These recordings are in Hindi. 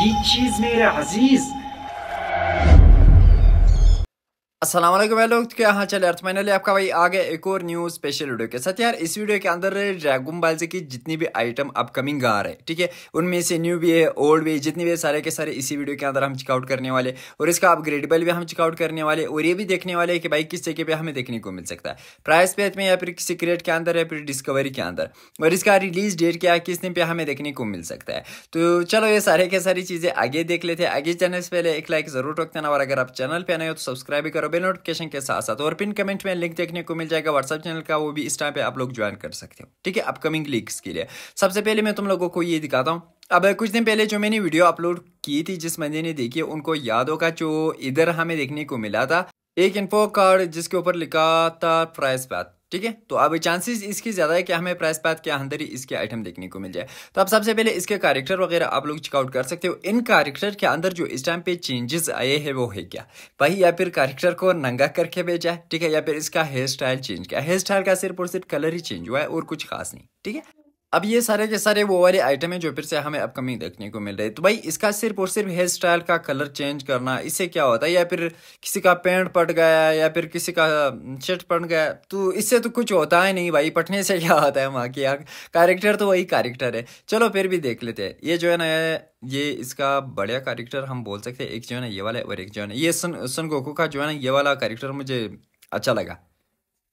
ये चीज मेरे अजीज असलम भाई लोग क्या हाँ चल अर्थ मैंने आपका भाई आ गया एक और न्यू स्पेशल वीडियो के साथ यार इस वीडियो के अंदर ड्रैगन बॉल की जितनी भी आइटम अपकमिंग आ रहे ठीक है उनमें से न्यू भी है ओल्ड भी है जितनी भी है सारे के सारे इसी वीडियो के अंदर हम चेकआउट करने वाले और इसका अपग्रेडेबल भी हम चेकआउट करने वाले और ये भी देखने वाले कि भाई किस जगह पर हमें देखने को मिल सकता है प्राइस पेज में या फिर किसी के अंदर या फिर डिस्कवरी के अंदर और इसका रिलीज डेट क्या है किस दिन पर हमें देखने को मिल सकता है तो चलो ये सारे के सारी चीज़ें आगे देख लेते हैं आगे चैनल से पहले एक लाइक ज़रूर रखते देना और अगर आप चैनल पर आए हो तो सब्सक्राइब भी करो बेल नोटिफिकेशन के साथ साथ और पिन कमेंट में लिंक देखने को मिल जाएगा व्हाट्सएप चैनल का वो भी इस टाइम पे आप लोग ज्वाइन कर सकते हो ठीक है अपकमिंग लीक्स के लिए सबसे पहले मैं तुम लोगों को ये दिखाता हूँ अब कुछ दिन पहले जो मैंने वीडियो अपलोड की थी जिस मंदिर ने देखी उनको यादों का जो इधर हमें देखने को मिला था एक इन्फो कार्ड जिसके ऊपर लिखा था प्राइस बात ठीक है तो अब चांसेस इसके ज़्यादा है कि हमें प्राइस पैथ के अंदर ही इसके आइटम देखने को मिल जाए तो आप सबसे पहले इसके कैरेक्टर वगैरह आप लोग चेकआउट कर सकते हो इन कैरेक्टर के अंदर जो इस टाइम पे चेंजेस आए हैं वो है क्या भाई या फिर कैरेक्टर को नंगा करके भेजा है ठीक है या फिर इसका हेयर स्टाइल चेंज किया हेयर स्टाइल का सिर्फ और सिर्फ कलर ही चेंज हुआ है और कुछ खास नहीं ठीक है अब ये सारे के सारे वो वाले आइटम है जो फिर से हमें अपकमिंग देखने को मिल रहे हैं तो भाई इसका सिर्फ और सिर्फ हेयर स्टाइल का कलर चेंज करना इससे क्या होता है या फिर किसी का पेंट पट गया या फिर किसी का शर्ट हम्म, पट गया तो इससे तो कुछ होता है नहीं भाई पटने से क्या होता है वहाँ की यार कैरेक्टर तो वही कैरेक्टर है चलो फिर भी देख लेते हैं ये जो है ना ये इसका बढ़िया कैरेक्टर हम बोल सकते हैं एक जो है ना ये वाला और एक जो है ना ये सुन सुन गोकू का जो है ना ये वाला कैरेक्टर मुझे अच्छा लगा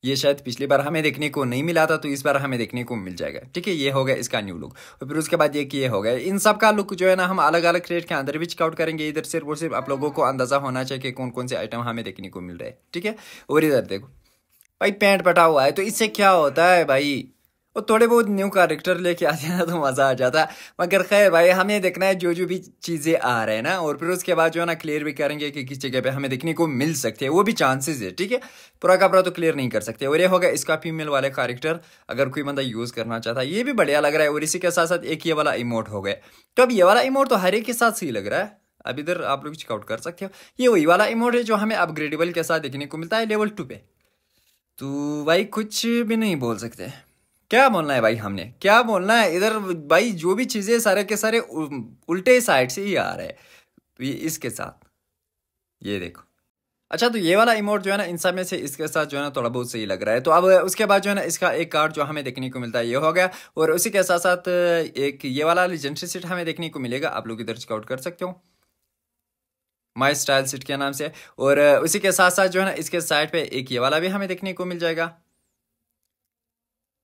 ये शायद पिछली बार हमें देखने को नहीं मिला था तो इस बार हमें देखने को मिल जाएगा ठीक है ये हो गया इसका न्यू लुक और फिर उसके बाद ये कि ये हो गया इन सब का लुक जो है ना हम अलग अलग क्रेट के अंदर भी चिकआउट करेंगे इधर सिर्फ और सिर्फ आप लोगों को अंदाजा होना चाहिए कि कौन कौन से आइटम हमें देखने को मिल रहे हैं ठीक है और इधर देखो भाई पैंट पटा हुआ है तो इससे क्या होता है भाई और थोड़े बहुत न्यू कैरेक्टर लेके आते हैं ना तो मज़ा आ जाता है मगर खैर भाई हमें देखना है जो जो भी चीज़ें आ रहे हैं ना और फिर उसके बाद जो है ना क्लियर भी करेंगे कि किस जगह पे हमें देखने को मिल सकते हैं वो भी चांसेस है ठीक है पूरा का पूरा तो क्लियर नहीं कर सकते और ये होगा इसका फीमेल वाला कैरेक्टर अगर कोई बंदा यूज़ करना चाहता है ये भी बढ़िया लग रहा है और इसी के साथ साथ एक ये वाला इमोट हो गया तो अब ये वाला इमोट तो हर एक के साथ सही लग रहा है अब इधर आप लोग चेकआउट कर सकते हो ये वही वाला इमोट है जो हमें अपग्रेडेबल के साथ देखने को मिलता है लेवल टू पे तो भाई कुछ भी नहीं बोल सकते क्या बोलना है भाई हमने क्या बोलना है इधर भाई जो भी चीज़ें सारे के सारे उल्टे साइड से ही आ रहे ये इसके साथ ये देखो अच्छा तो ये वाला इमोट जो है ना इन सब में से इसके साथ जो है ना थोड़ा बहुत सही लग रहा है तो अब उसके बाद जो है ना इसका एक कार्ड जो हमें देखने को मिलता है ये हो गया और उसी के साथ साथ एक ये वाला लिजेंट्री सीट हमें देखने को मिलेगा आप लोग इधर चेकआउट कर सकते हो माय स्टाइल सीट के नाम से और उसी के साथ साथ जो है ना इसके साइड पे एक ये वाला भी हमें देखने को मिल जाएगा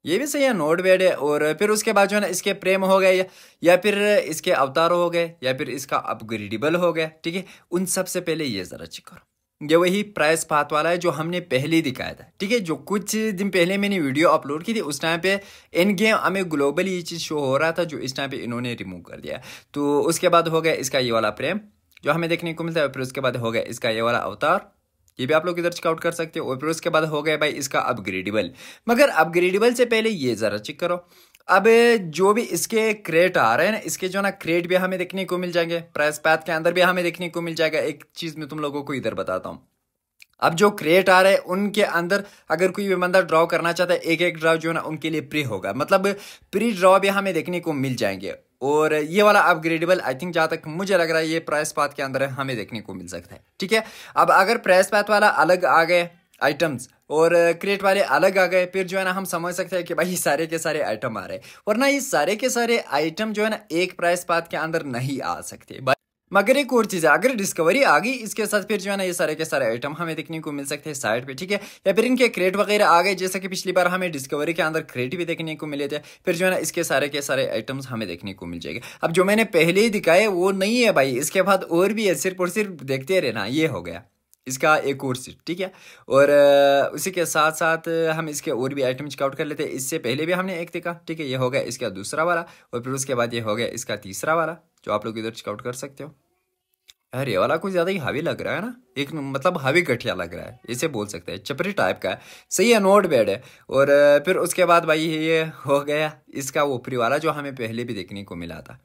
ये भी सही है नोट बेड है और फिर उसके बाद जो है ना इसके प्रेम हो गए या फिर इसके अवतार हो गए या फिर इसका अपग्रेडेबल हो गया ठीक है उन सबसे पहले ये ज़रा चेक करो ये वही प्राइस पाथ वाला है जो हमने पहले दिखाया था ठीक है जो कुछ दिन पहले मैंने वीडियो अपलोड की थी उस टाइम पे इन गेम हमें ग्लोबली ये चीज़ शो हो रहा था जो इस टाइम पे इन्होंने रिमूव कर दिया तो उसके बाद हो गया इसका ये वाला प्रेम जो हमें देखने को मिलता है फिर उसके बाद हो गया इसका ये वाला अवतार ये भी आप लोग इधर चेकआउट कर सकते हो और फिर उसके बाद हो गया भाई इसका अपग्रेडेबल मगर अपग्रेडेबल से पहले ये ज़रा चेक करो अब जो भी इसके क्रेट आ रहे हैं ना इसके जो ना क्रेट भी हमें देखने को मिल जाएंगे प्राइस पैथ के अंदर भी हमें देखने को मिल जाएगा एक चीज़ में तुम लोगों को इधर बताता हूँ अब जो क्रेट आ रहे हैं उनके अंदर अगर कोई भी बंदा ड्रॉ करना चाहता है एक एक ड्रॉ जो है ना उनके लिए प्री होगा मतलब प्री ड्रॉ भी हमें देखने को मिल जाएंगे और ये वाला अपग्रेडेबल आई थिंक जहाँ तक मुझे लग रहा है ये प्राइस पाथ के अंदर हमें देखने को मिल सकता है ठीक है अब अगर प्राइस पाथ वाला अलग आ गए आइटम्स और क्रिएट वाले अलग आ गए फिर जो है ना हम समझ सकते हैं कि भाई सारे के सारे आइटम आ रहे हैं वरना ये सारे के सारे आइटम जो है ना एक प्राइस पाथ के अंदर नहीं आ सकते मगर एक और चीज़ है अगर डिस्कवरी आ गई इसके साथ फिर जो है ना ये सारे के सारे आइटम हमें देखने को मिल सकते हैं साइड पे ठीक है या फिर इनके क्रेट वगैरह आ गए जैसा कि पिछली बार हमें डिस्कवरी के अंदर क्रेट भी देखने को मिले थे फिर जो है ना इसके सारे के सारे आइटम्स हमें देखने को मिल जाएंगे अब जो मैंने पहले ही दिखाए वो नहीं है भाई इसके बाद और भी है सिर्फ और सिर्फ देखते रहना ये हो गया इसका एक और सीट ठीक है और उसी के साथ साथ हम इसके और भी आइटम चिकआउट कर लेते हैं इससे पहले भी हमने एक देखा ठीक है ये हो गया इसका दूसरा वाला और फिर उसके बाद ये हो गया इसका तीसरा वाला जो आप लोग इधर चिकआउट कर सकते हो अरे वाला कुछ ज़्यादा ही हावी लग रहा है ना एक मतलब हावी गठिया लग रहा है इसे बोल सकते हैं चपरी टाइप का है सही है नोट बैड है और फिर उसके बाद भाई ये हो गया इसका ऊपरी वाला जो हमें पहले भी देखने को मिला था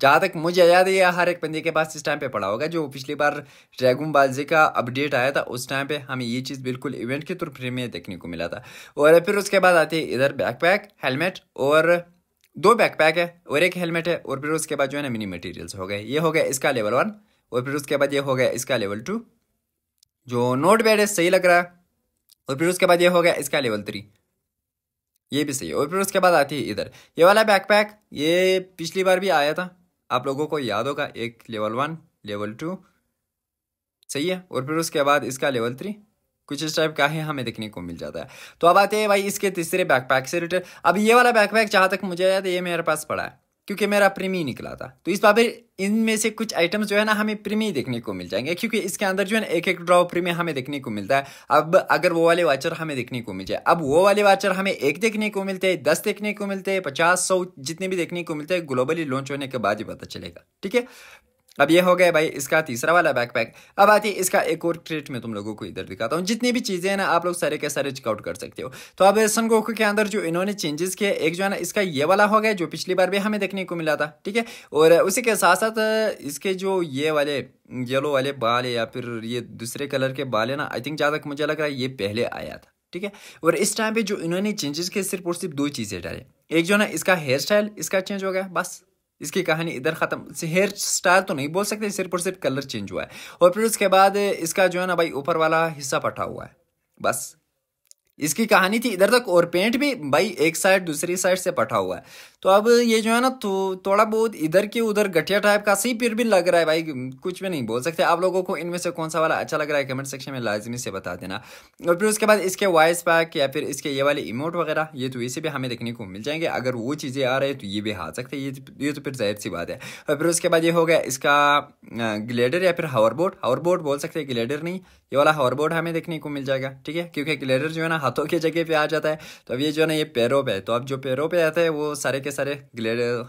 जहाँ तक मुझे याद है हर एक बंदे के पास इस टाइम पे पड़ा होगा जो पिछली बार ड्रैगन बालजी का अपडेट आया था उस टाइम पे हमें ये चीज़ बिल्कुल इवेंट के तौर फ्री में देखने को मिला था और फिर उसके बाद आती है इधर बैकपैक हेलमेट और दो बैकपैक है और एक हेलमेट है और फिर उसके बाद जो है ना मिनी मटेरियल्स हो गए ये हो गया इसका लेवल वन और फिर उसके बाद ये हो गया इसका लेवल टू जो नोट पैड है सही लग रहा है और फिर उसके बाद ये हो गया इसका लेवल थ्री ये भी सही है और फिर उसके बाद आती है इधर ये वाला बैकपैक ये पिछली बार भी आया था आप लोगों को याद होगा एक लेवल वन लेवल टू सही है और फिर उसके बाद इसका लेवल थ्री कुछ इस टाइप का ही हमें देखने को मिल जाता है तो अब आते हैं भाई इसके तीसरे बैकपैक से रिलेटेड अब ये वाला बैकपैक जहाँ तक मुझे आया था ये मेरे पास पड़ा है क्योंकि मेरा प्रीमी निकला था तो इस बार इनमें से कुछ आइटम्स जो है ना हमें प्रीमी देखने को मिल जाएंगे क्योंकि इसके अंदर जो है ना एक एक ड्रॉ प्रीमी हमें देखने को मिलता है अब अगर वो वाले वाचर हमें देखने को मिल जाए अब वो वाले वाचर हमें एक देखने को मिलते हैं दस देखने को मिलते हैं पचास सौ जितने भी देखने को मिलते हैं ग्लोबली लॉन्च होने के बाद ही पता चलेगा ठीक है अब ये हो गया भाई इसका तीसरा वाला बैकपैक अब आती है इसका एक और क्रेट में तुम लोगों को इधर दिखाता हूँ जितनी भी चीज़ें हैं ना आप लोग सारे के सारे चेकआउट कर सकते हो तो अब सन गोकू के अंदर जो इन्होंने चेंजेस किए एक जो है ना इसका ये वाला हो गया जो पिछली बार भी हमें देखने को मिला था ठीक है और उसी के साथ साथ इसके जो ये वाले येलो वाले बाल या फिर ये दूसरे कलर के बाल है ना आई थिंक ज्यादा मुझे लग रहा है ये पहले आया था ठीक है और इस टाइम पे जो इन्होंने चेंजेस किए सिर्फ और सिर्फ दो चीज़ें डाले एक जो है ना इसका हेयर स्टाइल इसका चेंज हो गया बस इसकी कहानी इधर ख़त्म हेयर स्टाइल तो नहीं बोल सकते सिर्फ और सिर्फ कलर चेंज हुआ है और फिर उसके बाद इसका जो है ना भाई ऊपर वाला हिस्सा पटा हुआ है बस इसकी कहानी थी इधर तक और पेंट भी भाई एक साइड दूसरी साइड से पटा हुआ है तो अब ये जो है ना तो थोड़ा बहुत इधर के उधर गठिया टाइप का सही फिर भी लग रहा है भाई कुछ भी नहीं बोल सकते आप लोगों को इनमें से कौन सा वाला अच्छा लग रहा है कमेंट सेक्शन में लाजमी से बता देना और फिर उसके बाद इसके वॉइस पैक या फिर इसके ये वाले इमोट वगैरह ये तो इसे भी हमें देखने को मिल जाएंगे अगर वो चीज़ें आ रही है तो ये भी आ सकते ये तो, ये तो फिर जाहिर सी बात है और फिर उसके बाद ये हो गया इसका ग्लेडर या फिर हावर बोर्ड बोल सकते हैं ग्लेडर नहीं ये वाला बोर्ड हमें देखने को मिल जाएगा ठीक है क्योंकि ग्लेडर जो है ना हाथों की जगह पर आ जाता है तो अब ये जो है ना ये पैरों पर तो अब जो पैरों पर आता है वो सारे के सारे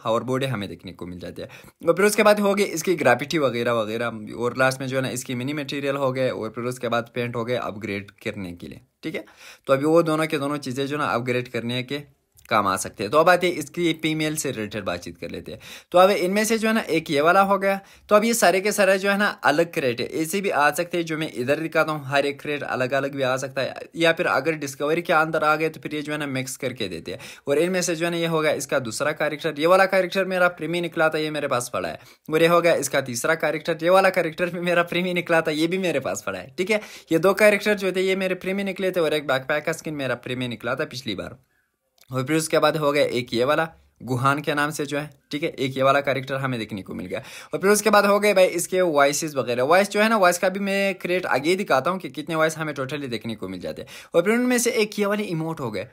हावर बोर्ड है हमें देखने को मिल जाते हैं और फिर उसके बाद हो गए इसकी ग्रेविटी वगैरह वगैरह और लास्ट में जो है ना इसकी मिनी मटेरियल हो गए और फिर उसके बाद पेंट हो गए अपग्रेड करने के लिए ठीक है तो अभी वो दोनों के दोनों चीज़ें जो ना अपग्रेड करने के काम आ सकते हैं तो अब आते हैं इसकी फीमेल से रिलेटेड बातचीत कर लेते हैं तो अब इनमें से जो है ना एक ये वाला हो गया तो अब ये सारे के सारे जो है ना अलग क्रेट है ऐसे भी आ सकते हैं जो मैं इधर दिखाता हूँ हर एक क्रेट अलग अलग भी आ सकता है या फिर अगर डिस्कवरी के अंदर आ गए तो फिर ये जो है ना मिक्स करके देते हैं और इनमें से जो है ना ये होगा इसका दूसरा कैरेक्टर ये वाला कैरेक्टर मेरा प्रेमी निकला था ये मेरे पास पड़ा है और ये हो गया इसका तीसरा कैरेक्टर ये वाला कैरेक्टर भी मेरा प्रेमी निकला था ये भी मेरे पास पड़ा है ठीक है ये दो कैरेक्टर जो थे ये मेरे प्रेमी निकले थे और एक बैकपैक का स्किन मेरा प्रेमी निकला था पिछली बार और फिर उसके बाद हो गया एक ये वाला गुहान के नाम से जो है ठीक है एक ये वाला कैरेक्टर हमें देखने को मिल गया और फिर उसके बाद हो गए भाई इसके वॉइसेस वगैरह वॉइस जो है ना वॉइस का भी मैं क्रिएट आगे ही दिखाता हूँ कि कितने वॉइस हमें टोटली देखने को मिल जाते हैं और फिर उनमें से एक ये वाले इमोट हो गए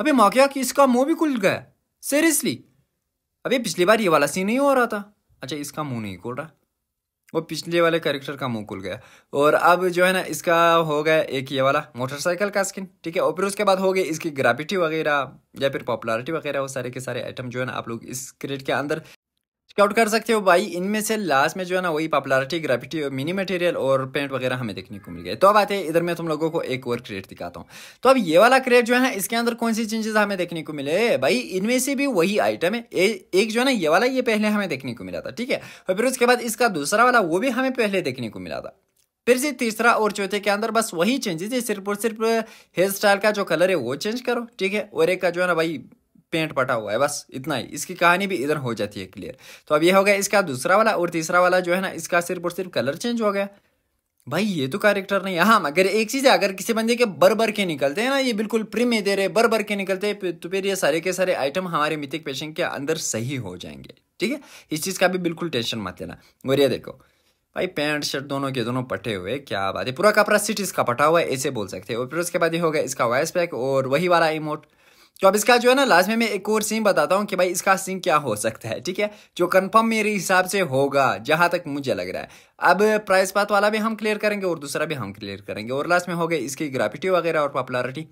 अभी मौके कि इसका मुंह भी खुल गया सीरियसली अभी पिछली बार ये वाला सीन नहीं हो रहा था अच्छा इसका मुंह नहीं खुल रहा वो पिछले वाले कैरेक्टर का मुंह खुल गया और अब जो है ना इसका हो गया एक ये वाला मोटरसाइकिल का स्किन ठीक है और फिर उसके बाद हो गई इसकी ग्रेविटी वगैरह या फिर पॉपुलरिटी वगैरह वो सारे के सारे आइटम जो है ना आप लोग इस क्रेट के अंदर स्काउट कर सकते हो भाई इनमें से लास्ट में जो है ना वही पॉपुलरिटी ग्रेविटी मिनी मटेरियल और पेंट वगैरह हमें देखने को मिल गए तो अब आते हैं इधर मैं तुम लोगों को एक और क्रेट दिखाता हूँ तो अब ये वाला क्रेट जो है इसके अंदर कौन सी चेंजेस हमें देखने को मिले भाई इनमें से भी वही आइटम है ए, एक जो है ना ये वाला ये पहले हमें देखने को मिला था ठीक है और फिर उसके बाद इसका दूसरा वाला वो भी हमें पहले देखने को मिला था फिर से तीसरा और चौथे के अंदर बस वही चेंजेस है सिर्फ और सिर्फ हेयर स्टाइल का जो कलर है वो चेंज करो ठीक है और एक का जो है ना भाई पेंट पटा हुआ है बस इतना ही इसकी कहानी भी इधर हो जाती है क्लियर तो अब ये हो गया इसका दूसरा वाला और तीसरा वाला जो है ना इसका सिर्फ और सिर्फ कलर चेंज हो गया भाई ये तो कैरेक्टर नहीं हाँ अगर एक चीज़ है अगर किसी बंदे के बर बर के निकलते हैं ना ये बिल्कुल प्रिम दे रहे बर बर के निकलते हैं तो फिर ये सारे के सारे आइटम हमारे मिथिक पेशेंट के अंदर सही हो जाएंगे ठीक है इस चीज़ का भी बिल्कुल टेंशन मत लेना और ये देखो भाई पैंट शर्ट दोनों के दोनों पटे हुए क्या बात है पूरा कपड़ा सिट इसका पटा हुआ है ऐसे बोल सकते हैं और फिर उसके बाद ये होगा इसका वॉइस पैक और वही वाला इमोट तो अब इसका जो है ना लास्ट में मैं एक और सीन बताता हूँ कि भाई इसका सीन क्या हो सकता है ठीक है जो कंफर्म मेरे हिसाब से होगा जहां तक मुझे लग रहा है अब प्राइस पात वाला भी हम क्लियर करेंगे और दूसरा भी हम क्लियर करेंगे और लास्ट में हो गए इसकी ग्राफिटी वगैरह और पॉपुलरिटी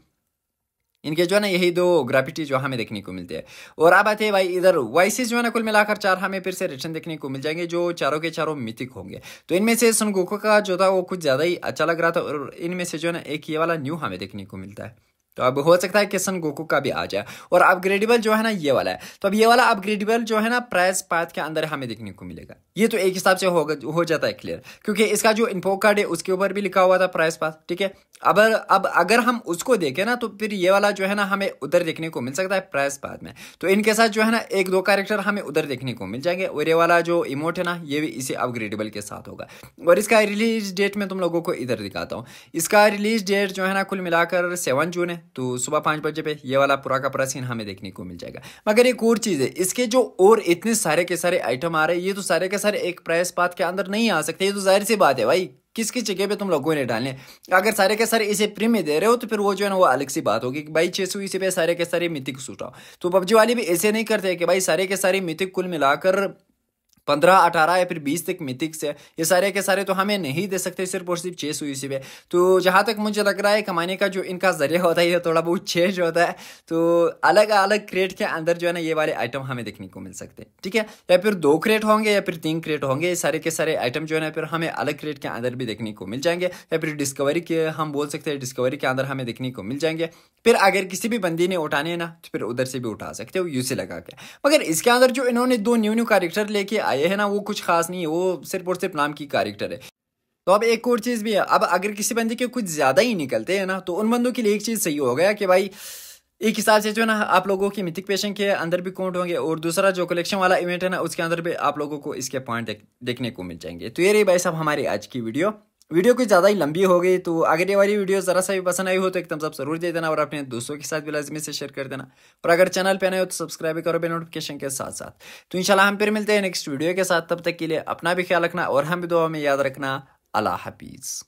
इनके जो है ना यही दो ग्राफिटी जो हमें देखने को मिलती है और अब आते हैं भाई इधर वाइसिस जो है ना कुल मिलाकर चार हमें फिर से रिटर्न देखने को मिल जाएंगे जो चारों के चारों मिथिक होंगे तो इनमें से सनगोको का जो था वो कुछ ज़्यादा ही अच्छा लग रहा था और इनमें से जो है ना एक ये वाला न्यू हमें देखने को मिलता है तो अब हो सकता है किशन गोकू का भी आ जाए और अपग्रेडेबल जो है ना ये वाला है तो अब ये वाला अपग्रेडेबल जो है ना प्राइस पाथ के अंदर हमें देखने को मिलेगा ये तो एक हिसाब से हो, हो जाता है क्लियर क्योंकि इसका जो इन्फो कार्ड है उसके ऊपर भी लिखा हुआ था प्राइस पाथ ठीक है अब अब अगर हम उसको देखें ना तो फिर ये वाला जो है ना हमें उधर देखने को मिल सकता है प्राइस पाथ में तो इनके साथ जो है ना एक दो कैरेक्टर हमें उधर देखने को मिल जाएंगे और ये वाला जो इमोट है ना ये भी इसी अपग्रेडेबल के साथ होगा और इसका रिलीज डेट में तुम लोगों को इधर दिखाता हूँ इसका रिलीज डेट जो है ना कुल मिलाकर सेवन जून है तो सुबह पांच बजे पे ये वाला पूरा का पूरा सीन हमें देखने को मिल जाएगा मगर एक और चीज़ है इसके जो और इतने सारे के सारे आइटम आ रहे हैं ये तो सारे के सारे एक प्राइस पात के अंदर नहीं आ सकते ये तो जाहिर सी बात है भाई किस किस जगह पे तुम लोगों ने डालने अगर सारे के सारे इसे प्रीमियम दे रहे हो तो फिर वो जो है ना वो अलग सी बात होगी कि भाई छः सौ इसी पे सारे के सारे मिथिक सूट आओ तो पबजी वाले भी ऐसे नहीं करते कि भाई सारे के सारे मिथिक कुल मिलाकर पंद्रह अठारह या फिर बीस तक मिथिक्स है ये सारे के सारे तो हमें नहीं दे सकते सिर्फ और सिर्फ छः सौ यूसी पे तो जहाँ तक मुझे लग रहा है कमाने का जो इनका जरिया होता है ये थोड़ा बहुत चेंज होता है तो अलग अलग क्रेट के अंदर जो है ना ये वाले आइटम हमें देखने को मिल सकते हैं ठीक है या फिर दो क्रेट होंगे या फिर तीन क्रेट होंगे ये सारे के सारे आइटम जो है ना फिर हमें अलग क्रेट के अंदर भी देखने को मिल जाएंगे या फिर डिस्कवरी के हम बोल सकते हैं डिस्कवरी के अंदर हमें देखने को मिल जाएंगे फिर अगर किसी भी बंदी ने उठाने ना तो फिर उधर से भी उठा सकते हो यूसी लगा के मगर इसके अंदर जो इन्होंने दो न्यू न्यू कैरेक्टर लेके आए हैं ना वो कुछ खास नहीं है वो सिर्फ और सिर्फ नाम की कैरेक्टर है तो अब एक और चीज़ भी है अब अगर किसी बंदे के कुछ ज़्यादा ही निकलते हैं ना तो उन बंदों के लिए एक चीज़ सही हो गया कि भाई एक हिसाब से जो है ना आप लोगों की मिथिक पेशेंट के अंदर भी कोट होंगे और दूसरा जो कलेक्शन वाला इवेंट है ना उसके अंदर भी आप लोगों को इसके पॉइंट देखने को मिल जाएंगे तो ये रही भाई साहब हमारी आज की वीडियो वीडियो कुछ ज़्यादा ही लंबी हो गई तो अगर ये वाली वीडियो ज़रा सा भी पसंद आई हो तो एक सब जरूर दे देना और अपने दोस्तों के साथ भी लाजमी से शेयर कर देना और अगर चैनल पर नए हो तो सब्सक्राइब करो बे नोटिफिकेशन के साथ साथ तो इनशाला हम फिर मिलते हैं नेक्स्ट वीडियो के साथ तब तक के लिए अपना भी ख्याल रखना और हम भी दुआ में याद रखना अला हाफिज़